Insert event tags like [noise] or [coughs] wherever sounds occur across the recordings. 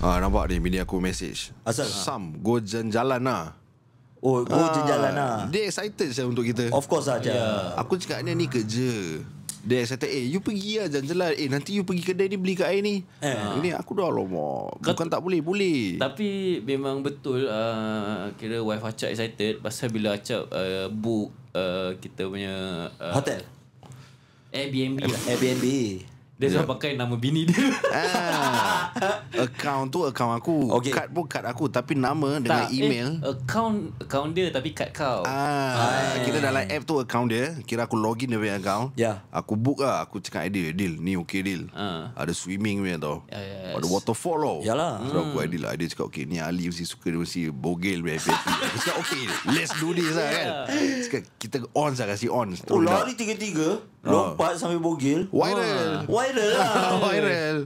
Ah nampak ni bini aku message. Asal Sam ha? go jalan-jalan lah. Oh, go ah, jalan-jalan lah. Dia excited saya untuk kita. Of course aja. Yeah. Ya. Aku cakap ni ni kerja. Dia excited Eh you pergi lah jalan-jalan Eh nanti you pergi kedai ni Beli kat air ni eh. Ah. Ini aku dah lama Bukan Kat, tak boleh Boleh Tapi memang betul uh, Kira wife Acap excited Pasal bila Acap uh, ah, Book uh, Kita punya uh, Hotel Airbnb, lah. Airbnb dia yeah. why pakai nama bini dia ah. Account tu account aku okay. Card pun card aku Tapi nama tak. dengan eh, email eh, Account account dia tapi card kau ah. Ay. Ah. Kita dalam app tu account dia Kira aku login dia dengan account yeah. Aku book lah Aku cakap eh, ideal Deal ni okay deal uh. Ah. Ada swimming punya tau yes. Ya, ya, ya. Ada waterfall tau Yalah. hmm. aku ideal lah Dia cakap okay ni Ali mesti suka Dia mesti bogel Aku cakap okay Let's do this lah kan cakap, Kita on sah kasi on Oh lari tiga-tiga Ah. Lompat sambil bogil Viral Wah. Viral lah [laughs] Viral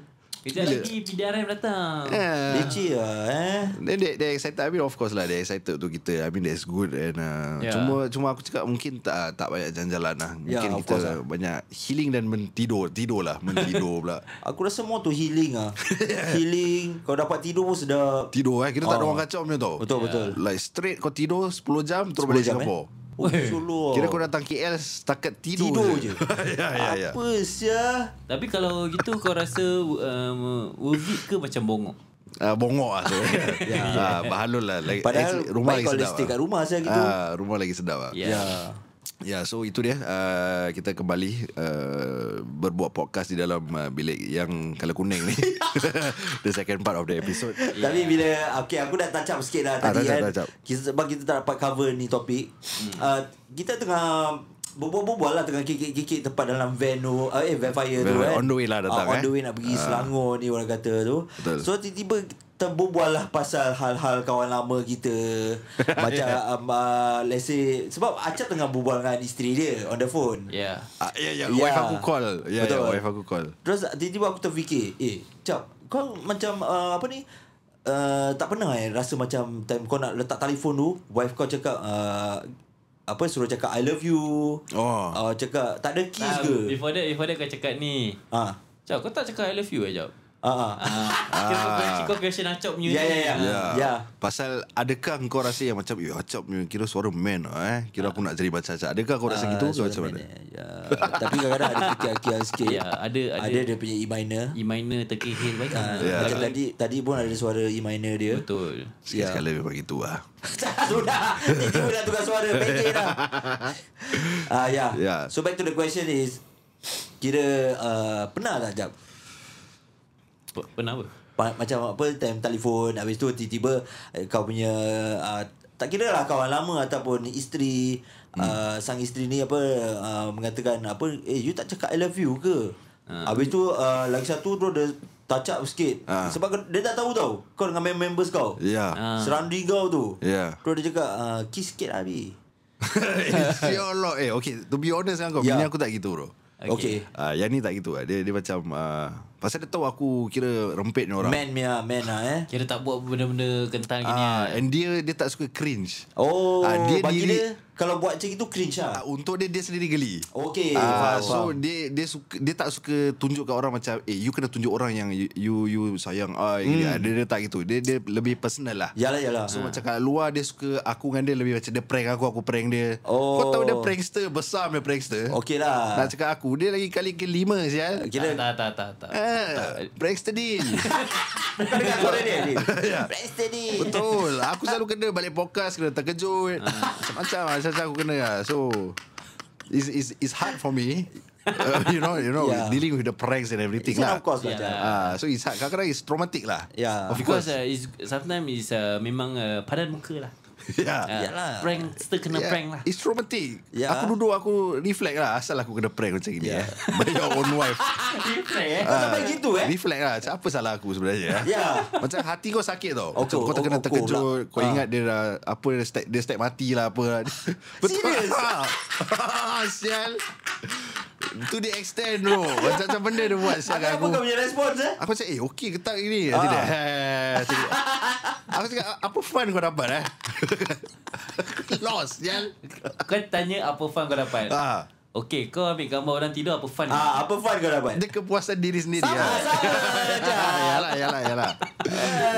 Kejap lagi PDRM datang yeah. Leceh lah eh Then they, they excited I mean of course lah They excited tu kita I mean that's good And uh, yeah. Cuma cuma aku cakap Mungkin tak tak banyak jalan-jalan lah ya, Mungkin yeah, kita lah. banyak Healing dan mentidur Tidur lah Mentidur pula [laughs] Aku rasa more tu healing lah [laughs] Healing Kau dapat tidur pun sedap Tidur eh Kita oh. tak ada oh. orang kacau punya tau. Betul-betul yeah. Ya. Like straight kau tidur 10 jam Terus balik Singapura eh? Oh, solo. Kira kau datang KL setakat tidur, tidur je. [laughs] Ya, ya, ya, Apa ya. Tapi kalau gitu kau rasa um, worth it ke macam bongok? Uh, bongok lah tu. Yeah. [laughs] Uh, bahalul lah. Padahal lah. Ah, rumah lagi sedap. Kalau rumah lagi sedap Ya. Yeah. Yeah. Ya, yeah, so itu dia uh, kita kembali uh, berbuat podcast di dalam uh, bilik yang kala kuning ni. [laughs] the second part of the episode. Yeah. Tapi bila okay, aku dah tancap up sikit dah ah, tadi touch kan. Touch up. Kita, sebab kita tak dapat cover ni topik. Uh, hmm. kita tengah berbual-bual lah tengah kikik-kikik tempat dalam van tu. Uh, eh, vampire tu kan. On the way lah datang uh, on eh. On the eh. way nak pergi uh, Selangor ni orang kata tu. Betul. So, tiba-tiba lah pasal hal-hal kawan lama kita [laughs] Macam yeah. um, uh, Let's say Sebab Acap tengah berbual dengan isteri dia On the phone Ya yeah. uh, yeah, yeah, yeah. Ya. Wife aku call Ya yeah, ya, yeah, wife aku call Terus tiba-tiba aku terfikir Eh Acap Kau macam uh, Apa ni uh, Tak pernah eh Rasa macam Time kau nak letak telefon tu Wife kau cakap uh, apa suruh cakap I love you oh. Uh, cakap tak ada kiss nah, ke Before that Before that kau cakap ni ha. Cakap kau tak cakap I love you eh jap Ah. Kau fashion acok punya. Ya ya ya. Kan? ya. Ya. Pasal adakah kau rasa yang macam you eh, acok punya kira suara man eh? Kira aku ah. nak jadi macam acak. Adakah kau rasa ah, gitu macam mana? Eh. Ya. Tapi kadang-kadang ada kikir-kikir sikit. Ya, ada ada dia punya E minor. E minor terkehil baik. Ah, ya. Tadi tadi pun ada suara E minor dia. Betul. Sikit ya. sekali lebih bagi tu ah. [laughs] Sudah. Itu dah tukar suara. Ah ya. ya. So back to the question is kira pernah tak jap Pernah apa? Macam apa Time telefon Habis tu tiba-tiba eh, Kau punya uh, Tak kira lah kawan lama Ataupun isteri hmm. uh, Sang isteri ni apa uh, Mengatakan apa Eh you tak cakap I love you ke? Uh. Habis tu uh, Lagi satu tu Dia touch up sikit uh. Sebab dia tak tahu tau Kau dengan member members kau Ya yeah. uh. Serandi kau tu yeah. Tu dia cakap uh, Kiss sikit lah Abi [laughs] eh, Insya Allah Eh okay To be honest dengan kau yeah. Bini aku tak gitu bro Okay, okay. Uh, Yang ni tak gitu lah Dia, dia macam uh, Pasal dia tahu aku kira rempit ni orang. Man mia, ya, man lah eh. Kira tak buat benda-benda kental gini. Ah, eh. and dia dia tak suka cringe. Oh, ah, dia bagi diri, dia kalau buat macam itu cringe lah. Ah, untuk dia dia sendiri geli. Okay. Ah, wow, so dia dia suka, dia tak suka tunjuk kat orang macam eh you kena tunjuk orang yang you you, you sayang. Ah, hmm. dia, dia, dia, tak gitu. Dia dia lebih personal lah. Yalah yalah. So ha. macam kat luar dia suka aku dengan dia lebih macam dia prank aku aku prank dia. Oh. Kau tahu dia oh. prankster besar dia prankster. Okay lah. Nak cakap aku dia lagi kali kelima sial. Kira ah, tak tak tak tak. Eh. Brexterdin. Dengar [laughs] suara dia ni. Ya. Brexterdin. Betul. Aku selalu kena balik podcast kena terkejut. Ah. Macam-macam ah. macam aku kena. Ya. So it's it's it's hard for me. [laughs] Uh, you know, you know, yeah. dealing with the pranks and everything lah. Of course, yeah. Uh, so it's hard. Kadang-kadang it's traumatic lah. Yeah. Of, of course, uh, is sometimes it's uh, memang uh, padan muka lah. Ya. Ah, ya. Prank Still kena yeah. prank lah It's romantic yeah. Aku duduk aku Reflect lah Asal aku kena prank macam ni yeah. eh. [laughs] By your own wife Reflect eh uh, Reflect lah Apa salah aku sebenarnya yeah. Ya. Macam hati kau sakit tau okay. Oh, kau terkena oh, okay. Oh, terkejut okay. Lah. Kau ah. ingat dia dah Apa dia step, dia step mati lah apa. [laughs] Betul [laughs] Sial To the extent bro Macam-macam benda dia buat Apa kau punya response eh Aku cakap eh okey ketak ini Nanti dia Aku cakap apa fun kau dapat eh? [laughs] Lost, ya. Kau tanya apa fun kau dapat? Ah. Okay kau ambil gambar orang tidur Apa fun ah, Apa fun kau dapat Dia kepuasan diri sendiri Sama lah. sama [laughs] Yalah yalah yalah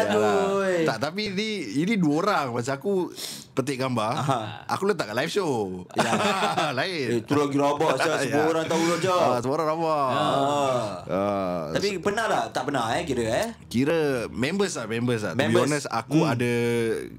Aduh Tak tapi ini, Ini dua orang Macam aku Petik gambar Aha. Aku letak kat live show ya. [laughs] Lain eh, Itu lagi rabak Semua ya. orang tahu saja ah, Semua orang rabak ya. ah. ah. Tapi so, pernah tak Tak pernah eh kira eh Kira Members lah members lah members. To be honest Aku hmm. ada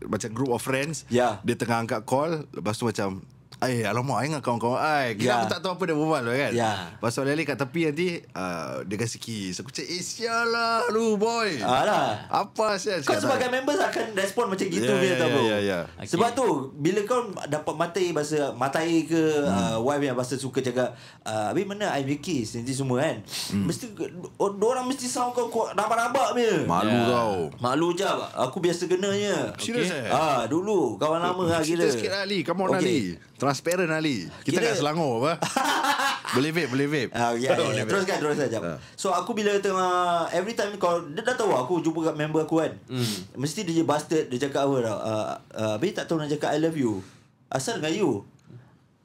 Macam group of friends yeah. Dia tengah angkat call Lepas tu macam Eh alamak Ingat kawan-kawan Ay, Kira yeah. aku tak tahu apa dia berbual tu kan yeah. Pasal lele kat tepi nanti uh, Dia kasi kiss Aku cakap Eh sialah lu boy Alah. Apa sial Kau sebagai member Akan respon macam gitu yeah, ya, dia, ya, yeah, tahu. Yeah, ya. yeah, yeah. Okay. Sebab tu Bila kau dapat mata Bahasa mata ke hmm. uh, Wife yang bahasa suka cakap uh, Habis mana I be kiss Nanti semua kan hmm. Mesti orang mesti sound kau Rabak-rabak punya Malu yeah. tau Malu je Aku biasa kenanya Serius eh ah, Dulu Kawan lama lah gila Cerita sikit lah, Ali Come on Ali transparent Ali. Kita Kira... kat Selangor apa? [laughs] boleh vape, boleh vape. uh, yeah, yeah. teruskan, terus jap. Uh. Ah. So aku bila tengah every time kau dia dah tahu aku jumpa kat member aku kan. Mm. Mesti dia je bastard dia cakap apa tau. Ah, uh, uh, tak tahu nak cakap I love you. Asal dengan you.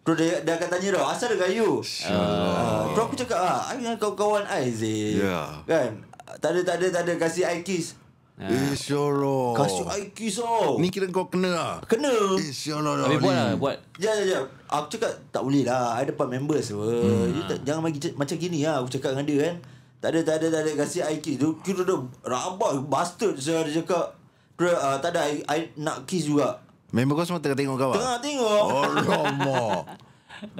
Terus dia, dia akan tanya tau Asal dengan you ah, Terus uh, aku cakap ah, I dengan kawan-kawan I yeah. Kan Tak ada tak ada tak ada Kasih I kiss InsyaAllah Kasih IQ so Ni kira kau kena lah Kena InsyaAllah Habis buat lah buat Ya ya ya Aku cakap tak boleh lah ada pak members hmm. you Jangan bagi macam gini lah Aku cakap dengan dia kan Tak ada tak ada tak ada Kasih IQ tu Kira dah rabat Bastard saya dia cakap Kira uh, tak ada I, I, nak kiss juga Member kau semua tengah tengok kau ah? Tengah tengok allah [laughs] mo,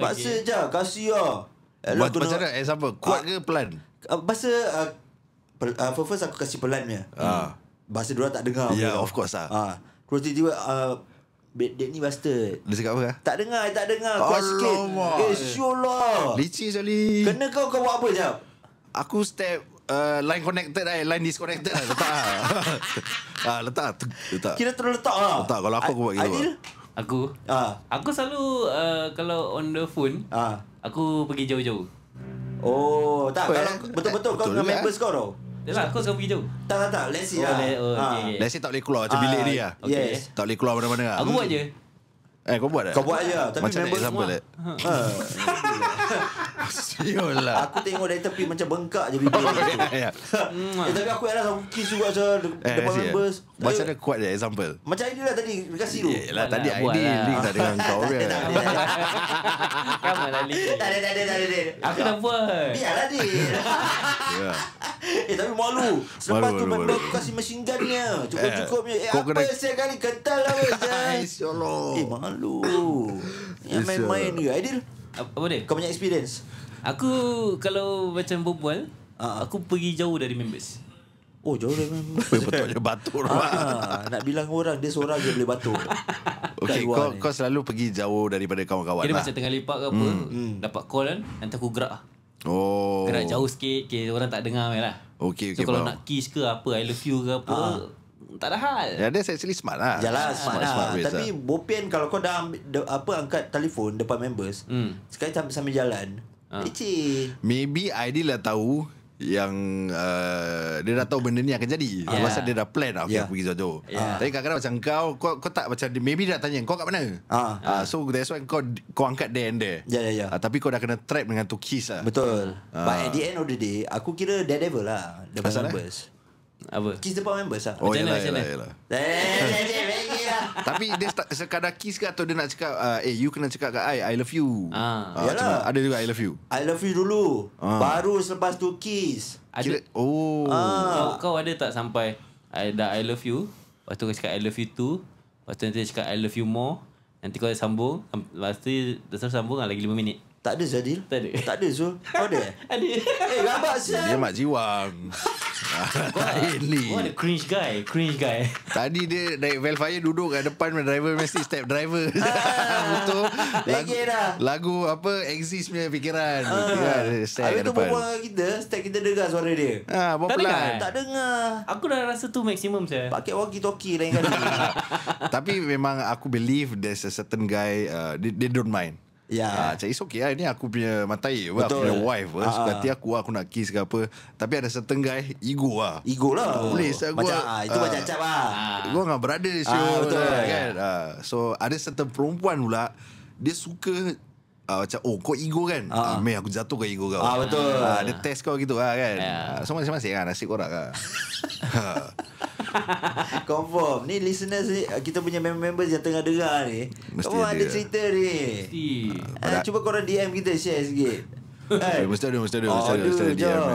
okay. je Kasih lah Hello, eh, Macam mana Eh siapa Kuat ah, ke pelan ah, Bahasa uh, per, uh, First aku kasih pelan Haa hmm. Bahasa dia tak dengar. Ya, yeah, of course lah. Ha. Terus tiba-tiba, uh, Dia ni bastard. Dia cakap apa? Ah? Tak dengar, tak dengar. Kau sikit. Eh, hey, sure lah. Licin sekali. Kena kau, kau buat apa sekejap? Aku step Uh, line connected eh, line disconnected lah. Letak lah. uh, [laughs] letak, letak. Kira terus letak lah. Letak, kalau aku, aku buat gitu. Adil? Aku? Uh. Aku selalu, uh, kalau on the phone, uh. aku pergi jauh-jauh. Oh, tak. betul-betul, eh? betul-betul kau dengan members eh? kau tau. Yelah, kau sekarang pergi jauh. Tak, tak, tak. Let's see oh, lah. Le- oh, ha. okay, okay. Let's see tak boleh keluar macam uh, ah, ni lah. Okay. Yes. Tak boleh keluar mana-mana lah. Aku buat je. Eh kau buat tak? Kau buat je, Tapi macam member siapa lah. Siolah. Aku tengok dari tepi macam bengkak je bibir. Oh, [laughs] ya. eh, yeah, tapi aku ialah aku kis juga saja de- eh, depan members. Eh. Macam mana kuat dia example? Macam ini lah tadi kasi tu. Yalah tadi ID link lah. tak dengan kau [laughs] ke. Kamu lah link. Tak tak ada tak ada. Aku dah buat. Biarlah dia. Ya. [laughs] Eh tapi malu Selepas malu, tu benda aku kasih mesin gun dia Cukup-cukupnya Eh, eh apa yang saya kali Kental lah ya Eh malu [laughs] Yang ya main-main ni Aidil Apa dia? Kau punya experience Aku kalau macam berbual uh ah, ah. Aku pergi jauh dari members Oh jauh dari members Betul je batur ah, Nak bilang orang Dia seorang je boleh batur [laughs] Okay kau, kau selalu pergi jauh daripada kawan-kawan Kira lah. macam tengah lipat ke apa hmm. hmm. Dapat call kan Nanti aku gerak lah. Oh. Gerak jauh sikit, okay, orang tak dengar kan lah. Okay, okay, so, kalau bang. nak kiss ke apa, I love you ke apa, ah. tak ada hal. Yeah, that's actually smart lah. Jalan smart, smart, lah. Smart lah. Tapi, lah. bopian kalau kau dah ambil, apa, angkat telefon depan members, hmm. sekali sambil, jalan, ah. Eh, Maybe ideal lah tahu yang uh, dia dah tahu benda ni akan jadi. Yeah. Sebab dia dah plan lah okay, yeah. pergi jauh Yeah. Tapi kadang-kadang macam kau, kau, kau tak macam, maybe dia nak tanya, kau kat mana? Ah. Uh. Uh, so that's why kau, kau angkat there and there. Ya, yeah, ya, tapi kau dah kena trap dengan tu lah. Betul. Uh. But at the end of the day, aku kira dead devil lah. Dia pasal eh? Apa? Kiss depan members lah. Oh, yelah, yelah, yelah. Tapi dia start, sekadar kiss ke atau dia nak cakap, uh, eh, you kena cakap kat I, I love you. Ah. Uh, ah, yelah. Ada juga I love you. I love you dulu. Ah. Baru selepas tu kiss. Ada, Kira, oh. Ah. Kau, kau ada tak sampai, I, dah I love you, lepas tu kau cakap I love you too, lepas tu nanti cakap I love you more, nanti kau sambung, lepas tu dia sambung lah, lagi 5 minit. Tak ada Zadil? Tak ada. Tak ada Zul? [laughs] Kau ada? ada. Eh, rabat siap. Dia mak jiwang. [laughs] Kau ada cringe guy. Cringe guy. Tadi dia naik Velfire duduk kat depan driver mesti step driver. Ah, [laughs] Betul. lagu, dah. lagu apa exist punya fikiran. Ha. Fikiran step Habis tu berbual kita, step kita dengar suara dia. Ha, tak pelan. dengar? Tak dengar. Aku dah rasa tu maksimum saya. Pakai walkie-talkie lain kali. Tapi memang aku believe there's a certain guy, uh, they don't mind. Ya. Ah, cakap, it's okay lah. Ini aku punya matai. Betul. Aku punya wife. Eh. Ah. Suka hati aku lah, Aku nak kiss ke apa. Tapi ada certain guy, ego lah. Ego lah. Oh. Ah, Boleh. Macam, aku, lah. ah, itu ah, macam cap lah. Ah, Gue dengan brother ni. Ah, betul. Lah, kan? Ah. so, ada certain perempuan pula. Dia suka uh, macam oh kau ego kan uh. Uh, meh aku jatuh ke ego kau uh, betul uh, dia test kau gitu lah kan yeah. Ya. uh, semua masing-masing lah nasib korang lah [laughs] Confirm Ni listeners ni Kita punya member-member Yang tengah dengar ni Mesti Kamu ada, ada cerita ni uh, uh, Cuba korang DM kita Share sikit Eh, mesti ada, mesti ada, mesti ada, mesti ada DM.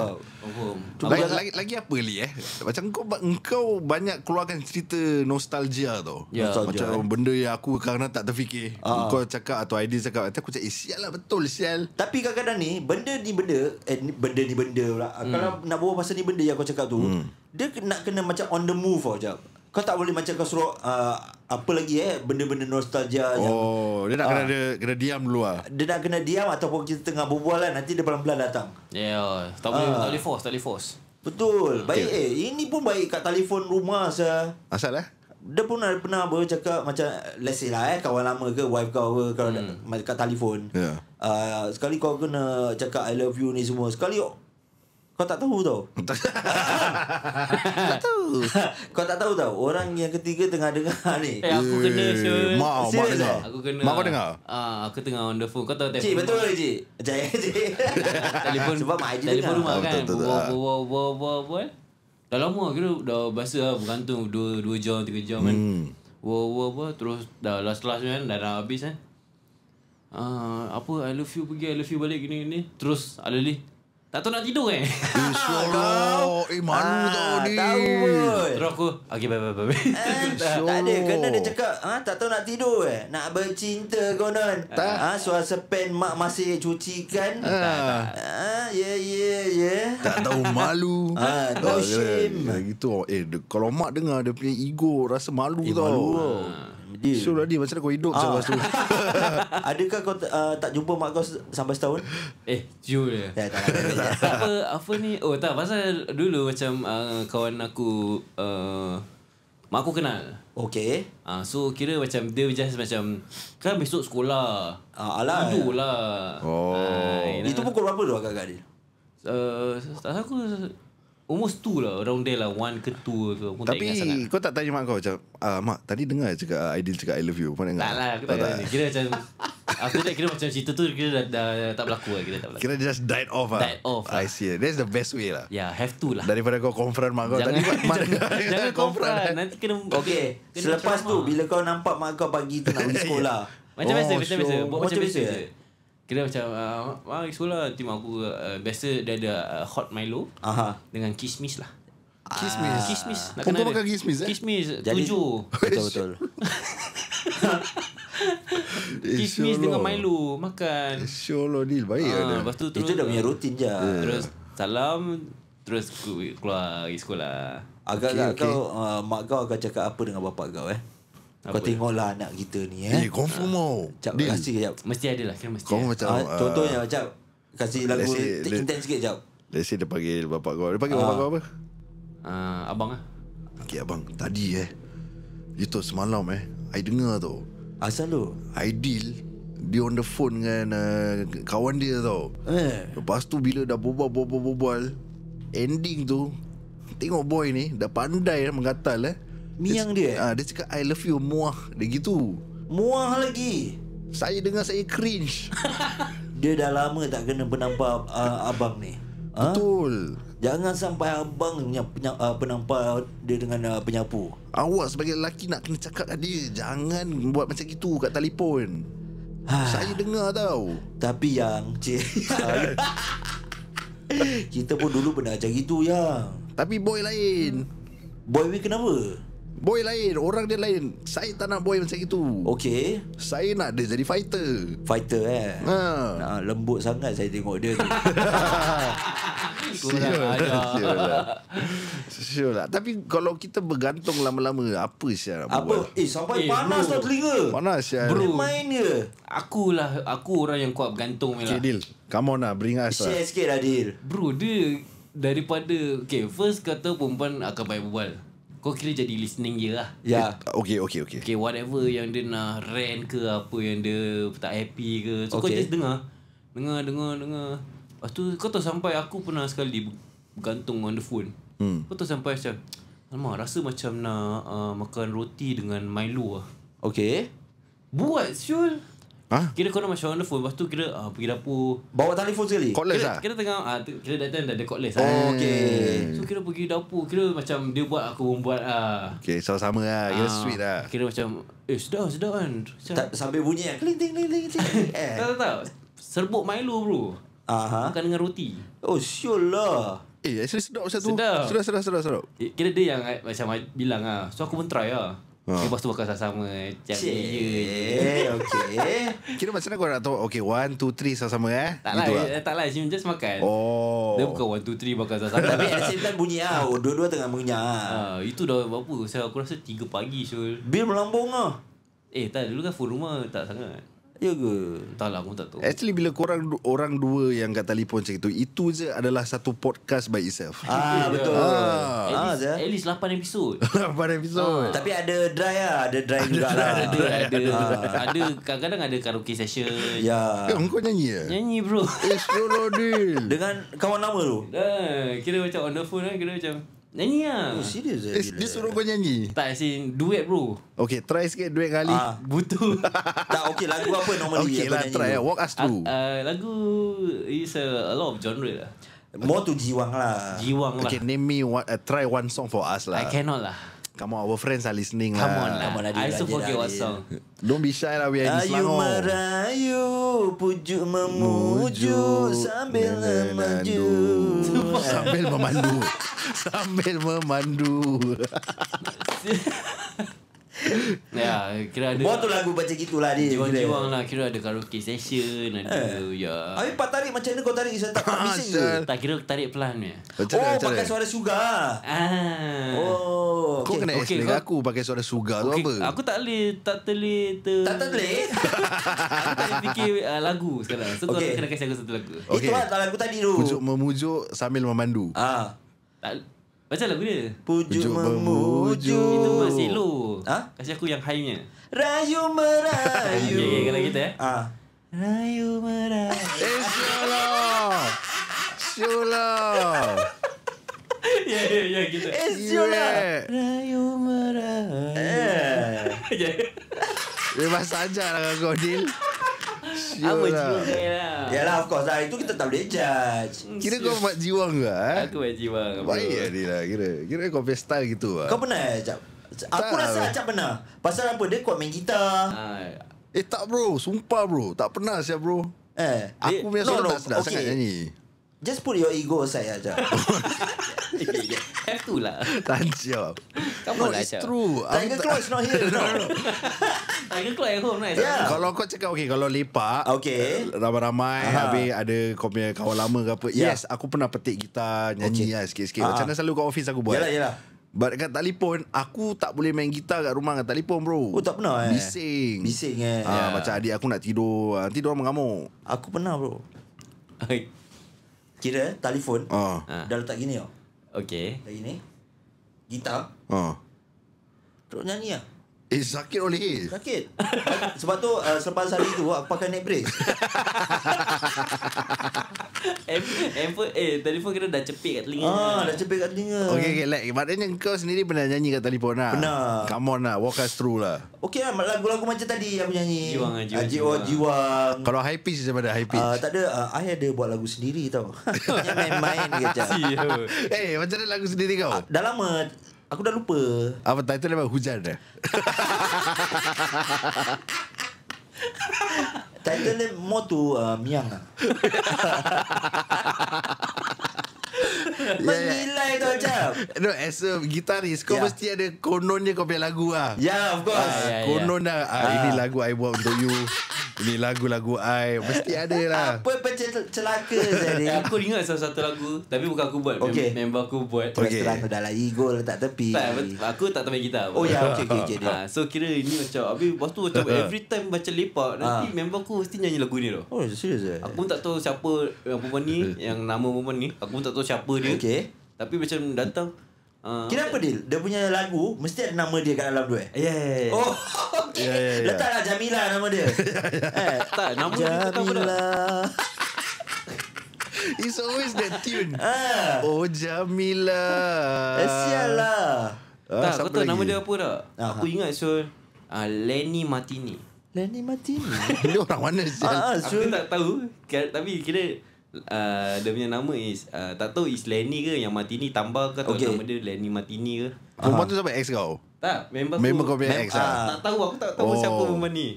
Cuba lagi, lagi, lagi apa li eh? Macam kau kau banyak keluarkan cerita nostalgia tu. Yeah. macam eh. benda yang aku kerana tak terfikir. Uh. Kau cakap atau idea cakap, Nanti aku cakap eh, sial lah betul sial. Tapi kadang-kadang ni benda ni benda eh benda ni benda pula. Hmm. Kalau nak bawa pasal ni benda yang kau cakap tu, hmm. dia nak kena macam on the move kau jap kau tak boleh macam kau suruh uh, apa lagi eh benda-benda nostalgia oh, yang dia nak uh, kena ah. dia kena diam dulu ah dia nak kena diam ataupun kita tengah berbual lah nanti dia pelan-pelan datang ya yeah, ya. tak boleh ah. tak boleh force tak boleh force betul hmm. baik okay. eh ini pun baik kat telefon rumah saya asal eh dia pun ada pernah apa cakap macam let's say lah eh kawan lama ke wife kau ke kalau hmm. kat telefon yeah. Ya. uh, sekali kau kena cakap I love you ni semua sekali kau tak tahu tau [laughs] Tak tahu [laughs] Kau tak tahu tau Orang yang ketiga tengah dengar ni Eh aku eh, kena sure. Mak kau dengar eh? Aku kena Mak kau dengar ah, Aku tengah on the phone Kau tahu telefon Cik betul ke cik Jaya cik [laughs] Telefon Sebab mak dengar Telefon rumah oh, kan ah. Buah buah buah buah eh? Dah lama lah kira Dah basa lah Bergantung dua jam tiga jam kan hmm. Buah buah buah Terus dah last last kan Dah nak habis kan Ah, apa I love you pergi I love you balik gini gini terus Alali tak tahu nak tidur eh InsyaAllah Eh, eh mana ah, tahu ni Tahu pun Terus aku Okay bye bye bye, Eh, [laughs] Tak ada Kena dia oh. cakap ha, Tak tahu nak tidur eh Nak bercinta konon Tak ha, Suara sepen mak masih cucikan ha. Ah. Ha, Yeah yeah yeah ya. Tak tahu malu ha, No eh, shame eh, Gitu eh, Kalau mak dengar Dia punya ego Rasa malu eh, tau malu. Ha dia. So Rodi macam kau hidup ah. selepas tu [laughs] Adakah kau uh, tak jumpa mak kau sampai setahun Eh jiu ya, lah. [laughs] Apa, apa ni Oh tak pasal dulu macam uh, kawan aku uh, Mak aku kenal Okay uh, ah, So kira macam dia just macam Kan besok sekolah uh, Alah Tidur lah oh. Uh, Itu pukul berapa tu agak-agak dia uh, Tak aku Almost two lah Around there lah One ke two ke pun Tapi tak kau tak tanya mak kau macam ah, Mak tadi dengar cakap ah, Aidil cakap I love you Mana dengar Tak lah aku tak, Kira macam Aku tak kira macam cerita tu Kira dah, dah, dah tak berlaku lah Kira, tak berlaku. kira just died off lah Died off lah. I see That's the best way lah Yeah have to lah Daripada kau confront mak kau Jangan tadi, [laughs] jangan, jangan, confront Nanti kena Okay Selepas tu Bila kau nampak mak kau Pagi tu nak pergi sekolah [laughs] Macam biasa, oh, macam biasa, Buat macam, biasa. Kira macam uh, ah, Risu lah Tim aku uh, Biasa dia ada uh, Hot Milo Aha. Dengan kismis lah Kismis ah. Kismis Kumpul makan kismis eh Kismis Tujuh Betul-betul [laughs] Kismis Isyolo. dengan Milo Makan Insyaallah deal Baik ah, ada. Lah, tu, Itu dah punya rutin je yeah. Terus Salam Terus keluar pergi sekolah Agak okay, okay. kau uh, Mak kau akan cakap apa Dengan bapak kau eh kau tengoklah anak kita ni eh. Eh, confirm ah. mau. Cak kasih jap. Mesti ada lah, kan mesti. Kau macam uh, contohnya uh, kasih lagu say, take let, intense sikit jap. Let's say dia panggil bapak kau. Dia panggil uh, bapak kau apa? Uh, abang ah. Okey abang, tadi eh. Itu semalam eh. I dengar tu. Asal tu? Ideal dia on the phone dengan uh, kawan dia tau. Eh. Lepas tu bila dah bobal bobal bobal ending tu tengok boy ni dah pandai lah mengatal eh. Miang dia, dia Ah, Dia cakap I love you Muah Dia gitu Muah lagi Saya dengar saya cringe [laughs] Dia dah lama tak kena penampar uh, abang ni ha? Betul Jangan sampai abang punya uh, penampar dia dengan uh, penyapu Awak sebagai lelaki nak kena cakap dengan dia Jangan buat macam gitu kat telefon Saya dengar tau Tapi yang [laughs] Kita pun dulu pernah macam gitu yang Tapi boy lain Boy we kenapa? Boy lain Orang dia lain Saya tak nak boy macam itu Okay Saya nak dia jadi fighter Fighter eh ha. Nah, lembut sangat saya tengok dia tu Sure [laughs] lah Sure lah. lah Tapi kalau kita bergantung lama-lama Apa sih nak apa? buat Eh sampai eh, panas bro. tau telinga Panas ya Bro main ke Akulah Aku orang yang kuat bergantung Okay lah. Dil Come on lah Bring us Share lah. sikit lah Dil Bro dia Daripada Okay first kata perempuan akan baik berbual kau kira jadi listening je lah Ya yeah. Okay okay okay Okay whatever yang dia nak rant ke Apa yang dia tak happy ke So okay. kau just dengar Dengar dengar dengar Lepas tu kau tahu sampai aku pernah sekali Bergantung on the phone hmm. Kau tahu sampai macam Alamak rasa macam nak uh, Makan roti dengan Milo lah Okay Buat Syul sure. Ha? Kira kau macam on the phone Lepas tu kira uh, pergi dapur Bawa telefon sekali? Cordless lah? Kira tengah uh, Kira that time dah ada cordless ah. Oh lah. okay hmm. So kira pergi dapur Kira macam dia buat aku pun buat uh, Okay sama-sama lah Kira uh, sweet lah Kira macam Eh sedap sedap kan macam, Sambil bunyi kan Kling ting ting ting Tak tak tak Serbuk Milo bro Aha. Uh-huh. Makan dengan roti Oh sure lah Eh actually sedap macam tu Sedap sedap sedap, sedap. Eh, kira dia yang eh, macam bilang lah So aku pun try lah Ha. Lepas tu bakal sama-sama Cik Cik eh, Okay Kira macam mana korang nak tahu Okay one two three sama-sama eh Tak lah ah? eh, Tak lah Cik just makan Oh Dia bukan one two three bakal sama-sama Tapi at same time bunyi lah oh, Dua-dua tengah mengenyak ha, ah. ah, Itu dah berapa Saya aku rasa tiga pagi so. Bil melambung lah Eh tak dulu kan full rumah Tak sangat Ya ke? Entahlah aku tak tahu. Actually bila korang orang dua yang kat telefon macam itu, itu je adalah satu podcast by itself. ah [laughs] betul. Ah, at, ah, least, ya. at least 8 episod. 8 [laughs] episod. Ah. Tapi ada dry lah, ada dry ada juga dry, lah. Ada ada ada. [laughs] ada kadang-kadang ada karaoke session. Ya. Yeah. Eh, nyanyi ya? Nyanyi bro. Eh, lah, Dengan kawan nama tu. Eh, kira macam on the phone kan, kira macam Nyanyi lah Oh serious eh, dia, suruh kau nyanyi Tak as in bro Okay try sikit duet kali ah, Butuh [laughs] Tak okay lagu apa normally Okay lah try bro. Lah, walk us through uh, uh, Lagu is a, a lot of genre lah More to jiwang lah Jiwang okay, lah Okay name me one, uh, Try one song for us lah I cannot lah Come on our friends are listening lah. Come lah. on lah Come on, adil, lah, I still forget what song Don't be shy lah We are in Selangor Ayu merayu puju memuju Sambil memandu Sambil [laughs] memandu sambil memandu. [laughs] ya, kira ada. Buat tu lagu macam gitulah dia. Jiwang-jiwang lah kira ada karaoke session ada eh. ya. Ai pat tarik macam mana kau tarik saya tak tak bising ke? Tak kira tarik pelan ya. Macam oh, cara. Oh, pakai suara sugar. Ah. Oh. Kau okay. kena explain okay, aku pakai suara sugar okay. tu apa? Aku tak boleh tak teli ter... Tak [laughs] tak boleh. aku tak fikir uh, lagu sekarang. So okay. kau kena kasi aku satu lagu. Okay. Itulah lagu tadi tu. Pujuk memujuk sambil memandu. Ah. Baca lagu dia. Pujuk, Pujuk memuju. Itu masih lu. Ha? Kasih aku yang high-nya. Rayu merayu. [laughs] okay, okay, kalau kita eh. Ha. Rayu merayu. Insyaallah. Eh, Insyaallah. [laughs] Ya, ya, ya, kita. Insyaallah. Eh, Rayu merayu. Ya. Yeah. Bebas saja lah kau, Dil sure Apa lah. Ya lah. Yalah of course lah Itu kita tak boleh judge Kira kau mat jiwa ke eh? Aku mat jiwang Baik lah ni lah Kira, kira kau punya style gitu lah Kau pernah Acap Aku tak rasa Acap pernah Pasal apa Dia kuat main gitar ah. Eh tak bro Sumpah bro Tak pernah siap bro Eh Aku punya no, no, tak sedar okay. sangat nyanyi Just put your ego aside aja. [laughs] [laughs] have to lah. [laughs] Tanjiam. Kamu no, lah it's true. Tiger Claw is not here. [laughs] no, no, no. [laughs] Tiger Kalau kau cakap, okay, kalau lepak, okay. Uh, ramai-ramai, habis ada kau punya kawan lama ke apa, yes, aku pernah petik gitar, nyanyi okay. lah sikit-sikit. Macam mana selalu kau office aku buat? Yalah, yalah. But kat telefon Aku tak boleh main gitar kat rumah kat telefon bro Oh tak pernah eh Bising Bising eh ha, yeah. Macam adik aku nak tidur Nanti ah, diorang mengamuk Aku pernah bro Kira telefon uh. Dah letak gini tau oh. Okay. Lagi ni. Gitar. Ha. Terus nyanyi lah. Eh sakit oleh eh. Sakit Sebab tu uh, Selepas hari tu Aku pakai neck brace [laughs] Handphone Eh telefon kita dah cepik kat telinga ah, Dah cepik kat telinga Okay okay like Maknanya kau sendiri Pernah nyanyi kat telefon lah Pernah Come on lah Walk us through lah Okay lah Lagu-lagu macam tadi yang Aku nyanyi Jiwang lah jiwang, jiwa. jiwang Kalau high pitch Macam ada high pitch uh, Tak ada uh, I ada buat lagu sendiri tau [laughs] Main-main [laughs] Eh macam mana lagu sendiri kau uh, Dah lama Aku dah lupa. Apa [laughs] title dia? Hujan dia. title dia more to uh, miang lah. [laughs] yeah, [laughs] yeah. Ya. menilai kau jam. [laughs] No, as a guitarist, kau yeah. mesti ada kononnya kau punya lagu lah. Ya, yeah, of course. Uh, ah, yeah, ya, ya. konon yeah. lah. Uh, uh. Ini lagu I buat untuk you. Ini lagu-lagu I. Mesti ada [laughs] lah. Apa pencet celaka jadi? aku ingat salah satu lagu. Tapi bukan aku buat. Okay. Mem- member aku buat. Okay. Terang okay. dalam ego tak tepi. Tak, aku tak tambah gitar. Oh, ya. Yeah. Okay, okay, okay. Dia. so, kira ini macam. Habis lepas tu macam ha. every time macam lepak. Nanti ha. member aku mesti nyanyi lagu ni tau. Oh, serius eh? Aku pun tak tahu siapa yang perempuan ni. yang nama perempuan ni. Aku pun tak tahu siapa dia. Okay je Tapi macam datang Uh, Kenapa Dil? Dia punya lagu mesti ada nama dia kat dalam tu eh? Ya, ya, ya. ya. Oh, [laughs] okay. Yeah, yeah, yeah. Letaklah Jamila nama dia. [laughs] eh, tak, nama Jamila. dia tak [laughs] It's always that tune. Ah. Oh, Jamila. Eh, lah. Ah, tak, aku tahu nama dia apa tak? Uh-huh. Aku ingat, so Uh, ah, Lenny Martini. Lenny Martini? dia orang mana, Sul? Ah, ah Aku tak tahu. Tapi kira uh, dia punya nama is uh, tak tahu is Lenny ke yang Martini tambah ke atau okay. nama dia Lenny Martini ke. Uh-huh. tu sampai ex kau? Tak, member, member kau punya ex lah. Tak tahu, aku tak tahu oh. siapa perempuan ni.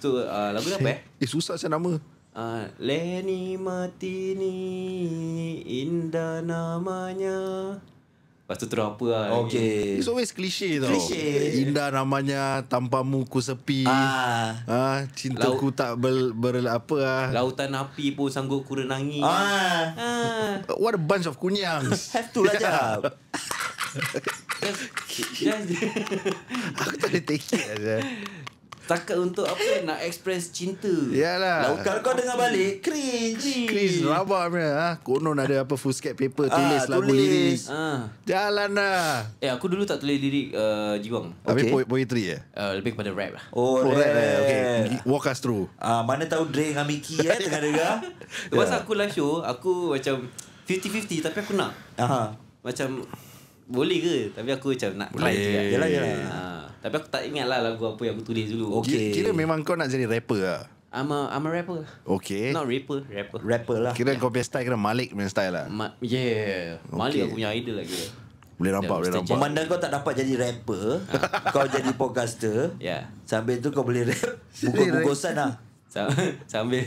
So, uh, lagu dia apa eh? Eh, susah saya nama. Uh, Lenny Martini, indah namanya. Lepas tu terus apa lah. Okay. It's always cliche tau. Cliche. Indah namanya, tanpamu ku sepi. Ah. ah cinta ku tak ber, ber, apa lah. Lautan api pun sanggup ku renangi. Ah. ah. What a bunch of kunyangs. Have to lah jap. [laughs] [laughs] Aku tak boleh take it Takut untuk apa Nak express cinta Yalah lah, Kalau kau dengar balik Cringe Cringe rabak punya ha? Konon ada apa Fusket paper Tulis ah, tulis. Ah, ha. Jalan lah Eh aku dulu tak tulis diri uh, Jiwang Tapi okay. poetry ya eh? uh, Lebih kepada rap lah. Oh, oh rap, eh. rap. Okay. Walk us through uh, Mana tahu Dre dengan Mickey eh, Tengah dengar [laughs] Lepas yeah. aku live show Aku macam 50-50 Tapi aku nak Aha. Macam Boleh ke Tapi aku macam nak Boleh. try Yelah yelah uh, ah. Tapi aku tak ingat lah lagu apa yang aku tulis dulu. Okay. Kira memang kau nak jadi rapper lah. I'm a, I'm a rapper lah. Okay. Not rapper, rapper. Rapper lah. Kira yeah. kau punya style, kira Malik punya style lah. Ma- yeah. Okay. Malik aku punya idol lagi. Boleh nampak, boleh nampak. Pemandang kau tak dapat jadi rapper, ha. kau jadi podcaster. Yeah. Sambil tu kau boleh rap. Buku-bukusan lah. Sambil.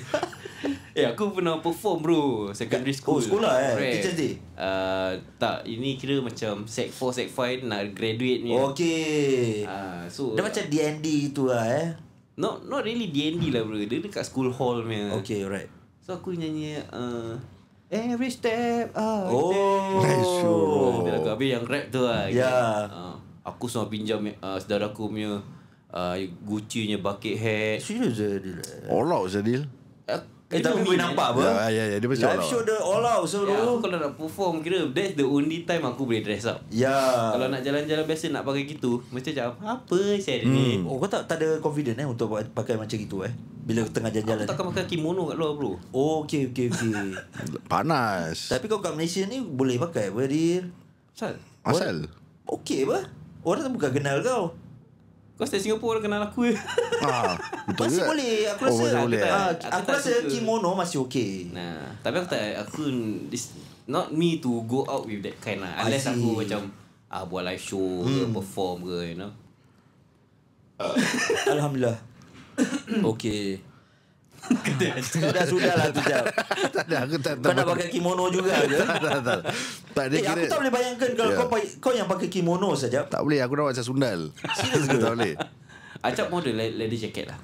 [laughs] eh aku pernah perform bro secondary school. Oh sekolah eh. Right. Teacher day. Uh, tak ini kira macam sec 4 sec 5 nak graduate ni. Lah. okay Ah uh, so dia uh, macam D&D tu lah eh. Not not really D&D lah bro. Dia dekat school hall ni. okay right. So aku nyanyi uh, Every step I oh, take Oh sure. Bila aku habis yang rap tu lah Ya yeah. Kan? uh, Aku semua pinjam uh, Sedara aku punya uh, Gucci punya bucket hat Serius je Adil lah. All out je Adil uh, Eh, tapi boleh nampak apa? Ya, ya, ya. Dia mesti Live show dia all out. So, yeah, aku kalau nak perform, kira that's the only time aku boleh dress up. Ya. Yeah. Kalau nak jalan-jalan biasa nak pakai gitu, mesti macam, apa saya hmm. ni? Oh, kau tak, tak ada confident eh untuk pakai macam gitu eh? Bila tengah jalan-jalan. Aku takkan pakai kimono kat luar, bro. Oh, okay, okay, okay. [laughs] Panas. Tapi kau kat Malaysia ni boleh pakai apa, Dir? Asal? Asal? Okay apa? Orang tak buka kenal kau. Kau stay Singapore kenal aku. Eh. Ah, [laughs] betul masih boleh. Aku oh, rasa oh, boleh, aku, boleh. Ah, aku, aku rasa suka. kimono masih okey. Nah, tapi aku tak aku this not me to go out with that kind lah. Unless aku macam uh, buat live show hmm. perform ke you know. [laughs] Alhamdulillah. [coughs] okay sudah sudah lah tu jap. tak ada aku tak tahu. Kau pakai kimono juga ke? tak tak tak. Tak eh, kira. Aku tak boleh bayangkan kalau yeah. kau kau yang pakai kimono saja. Tak boleh aku nak macam sundal. Serius tak boleh. Acap model leather jacket lah.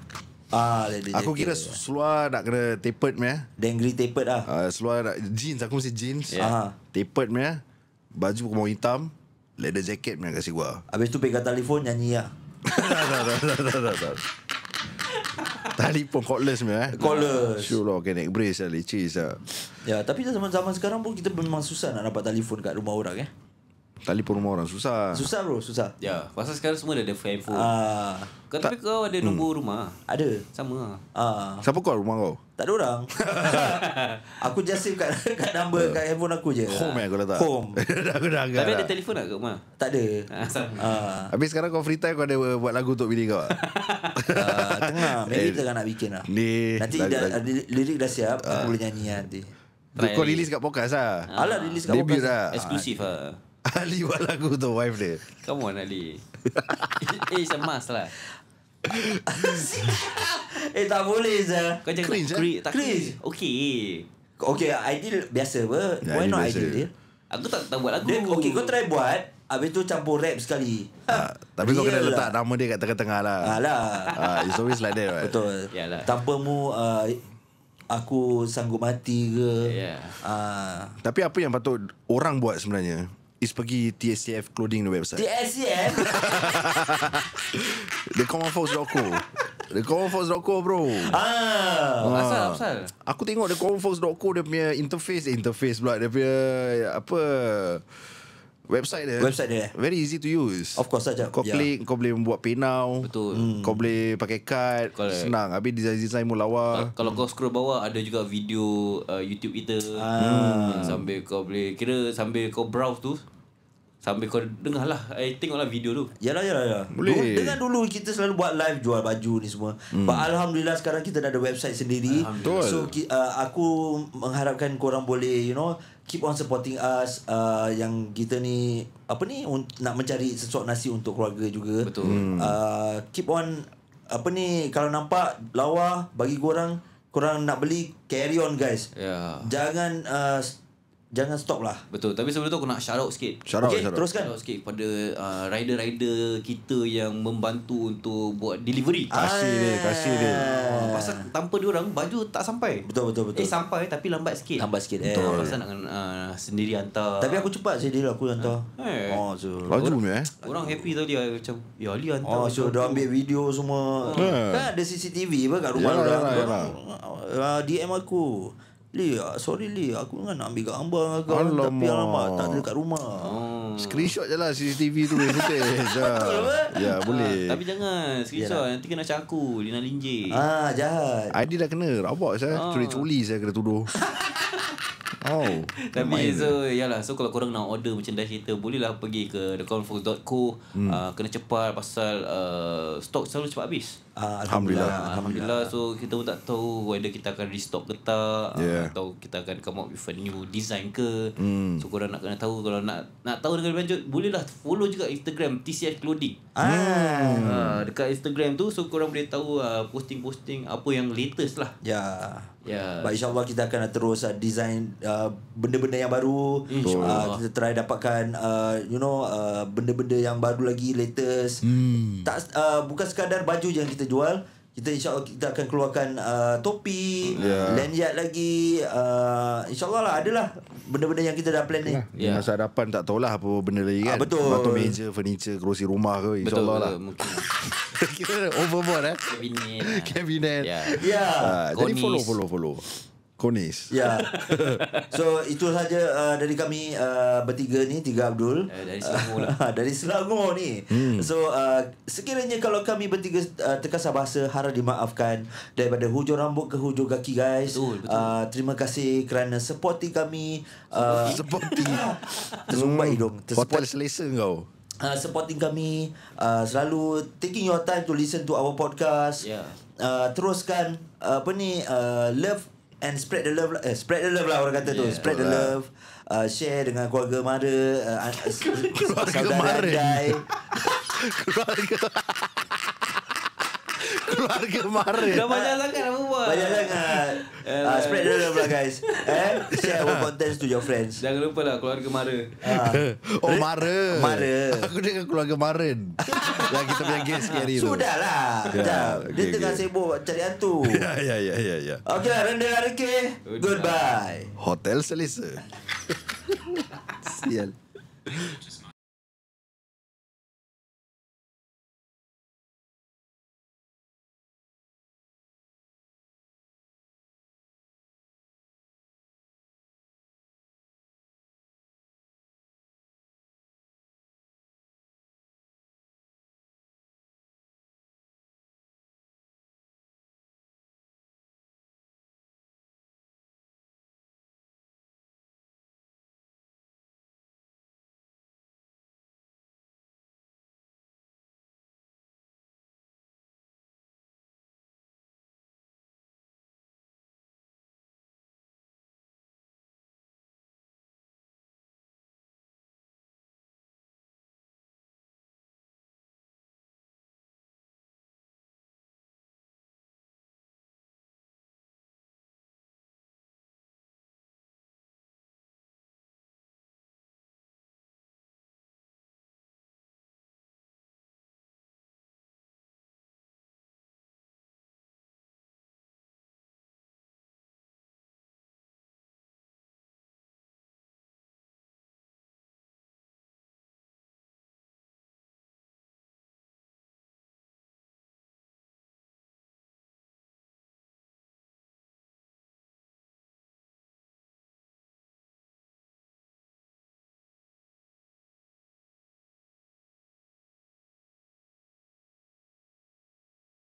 Ah, leather aku jacket. Aku kira seluar nak kena tapered meh. Dengri tapered lah. ah. Uh, seluar nak jeans aku mesti jeans. Yeah. Ya. Tapered meh. Baju kau hitam. Leather jacket meh kasih gua. Habis tu pegang telefon nyanyi lah. [laughs] tak, tak, tak, tak, Telefon cordless meh. Cordless. Sure lah, kena brace lah, licis lah. Ya, tapi zaman zaman sekarang pun kita memang susah nak dapat telefon kat rumah orang eh. Telefon rumah orang susah Susah bro susah Ya yeah. Pasal sekarang semua dah ada phone uh, ah. kau, Tapi kau ada nombor hmm. rumah Ada Sama uh. Siapa kau rumah kau Tak ada orang [laughs] Aku just save kat, [laughs] kat number Kat handphone aku je Home eh kau letak Home aku dah [laughs] Tapi ada telefon tak kat rumah Tak ada uh. Habis sekarang kau free time Kau ada buat lagu untuk bini kau uh, Tengah Maybe eh. tengah nak bikin lah Ni, Nanti lagu, dah, lagu. lirik dah siap uh. Aku boleh nyanyi lah nanti Kau release kat podcast lah Alah release kat Debut podcast lah. Eksklusif lah Ali buat lagu tu wife dia Come on Ali [laughs] Eh it's a must lah [laughs] Eh tak boleh je Kau jangan cringe, kri- eh? tak cringe. Okay Okay ideal biasa apa yeah, Why not ideal dia Aku tak, tak buat lagu dia, Okay kau try buat Habis tu campur rap sekali ha, ha, Tapi kau kena letak lah. nama dia kat tengah-tengah lah Alah ha, It's always like that right? Betul Yalah. Tanpa mu uh, Aku sanggup mati ke yeah. Ya. uh, Tapi apa yang patut Orang buat sebenarnya is pergi TSCF clothing the website. TSCF. [laughs] the common folks doku. The common folks doku bro. Ah, ah. Asal asal. Aku tengok the common folks doku dia punya interface eh, interface pula dia punya apa Website dia Website dia eh? Very easy to use Of course saja. Kau yeah. klik Kau boleh buat paynow Betul hmm. Kau boleh pakai card kau Senang Habis design-design pun lawa Kalau hmm. kau scroll bawah Ada juga video uh, YouTube kita ah. Hmm, sambil kau boleh Kira sambil kau browse tu Sambil kau dengar lah Eh tengok lah video tu Yalah yalah, yalah. Boleh du- Dengar dulu kita selalu buat live Jual baju ni semua hmm. But Alhamdulillah sekarang Kita dah ada website sendiri Betul So uh, aku Mengharapkan korang boleh You know keep on supporting us uh, yang kita ni apa ni nak mencari sesuatu nasi untuk keluarga juga betul hmm. uh, keep on apa ni kalau nampak lawa bagi korang korang nak beli carry on guys yeah. jangan uh, Jangan stop lah Betul Tapi sebelum tu aku nak shout out sikit Shout out, okay, shout Teruskan Shout out sikit pada uh, Rider-rider kita Yang membantu Untuk buat delivery ah, Kasih dia Kasih dia oh, Pasal tanpa dia orang Baju tak sampai Betul betul betul. Eh sampai Tapi lambat sikit Lambat sikit eh. Betul eh. Pasal nak uh, sendiri hantar Tapi aku cepat sih Dia aku hantar ah, eh. oh, so. Laju ni eh Orang happy tau dia Macam Ya Ali hantar oh, So dia ambil video semua oh. Kan ada CCTV pun Kat rumah yalah, orang DM aku Li, sorry Li, aku kan nak ambil gambar dengan kau tapi alamak tak ada dekat rumah. Oh. Screenshot je lah CCTV tu eh, eh. [laughs] Betul lah. Ya, ya boleh. Ah, tapi jangan screenshot Yalah. nanti kena caku Lina Linjir. Ah, jahat. Ah, ID dah kena rabak saya, ha. curi-curi saya kena tuduh. [laughs] Oh. [laughs] Tapi main. so lah. yalah so kalau korang nak order merchandise kita boleh lah pergi ke theconfox.co hmm. uh, kena cepat pasal uh, stok selalu cepat habis. Uh, alhamdulillah. alhamdulillah. Alhamdulillah. So kita pun tak tahu whether kita akan restock ke tak yeah. atau kita akan come up with a new design ke. Hmm. So korang nak kena tahu kalau nak nak tahu dengan lanjut boleh lah follow juga Instagram TCF Clothing. Hmm. Uh, dekat Instagram tu so korang boleh tahu uh, posting-posting apa yang latest lah. Ya. Yeah. Yeah. But insyaAllah kita akan terus uh, design uh, benda-benda yang baru. Uh, kita try dapatkan uh, you know uh, benda-benda yang baru lagi latest. Mm. Tak uh, bukan sekadar baju yang kita jual kita insyaallah kita akan keluarkan uh, topi yeah. lanyard lagi uh, insyaallah lah adalah benda-benda yang kita dah plan ni yeah. Ya. masa hadapan tak tahulah apa benda lagi ah, kan ah, betul. batu meja furniture kerusi rumah ke insyaallah lah betul mungkin [laughs] kita overboard eh kabinet kabinet ya yeah. Ya. jadi follow follow follow Konis. Ya. Yeah. [laughs] so itu saja uh, dari kami uh, bertiga ni tiga Abdul. Uh, dari Selangor. Lah. [laughs] dari Selangor ni. Hmm. So uh, sekiranya kalau kami bertiga uh, terkasar bahasa harap dimaafkan daripada hujung rambut ke hujung kaki guys. Betul, betul. Uh, terima kasih kerana supporting kami. Uh, [laughs] supporting. Tersumbat hidung. Tersumbat. Hmm. Hotel selesa kau. Uh, supporting kami uh, selalu taking your time to listen to our podcast yeah. uh, teruskan uh, apa ni uh, love and spread the love uh, spread the love lah orang kata tu spread the love uh, share dengan keluarga mara uh, [laughs] uh keluarga saudara mara. andai [laughs] keluarga keluarga marah. Dah banyak sangat nak buat. Banyak sangat. Uh, uh, spread dulu pula guys. Eh, share your contents to your friends. Jangan lupa lah keluarga mara. Uh. Oh mara. Mara. Aku dengar keluarga marin. Yang [laughs] lah, kita punya guest sekali tu. Sudahlah. Yeah. Ya, Dia okay. tengah sibuk cari hantu. [laughs] Ya, ya, ya. ya, ya. Okay lah, rendah lah, Goodbye. Hotel Selisa. [laughs] Sial. Just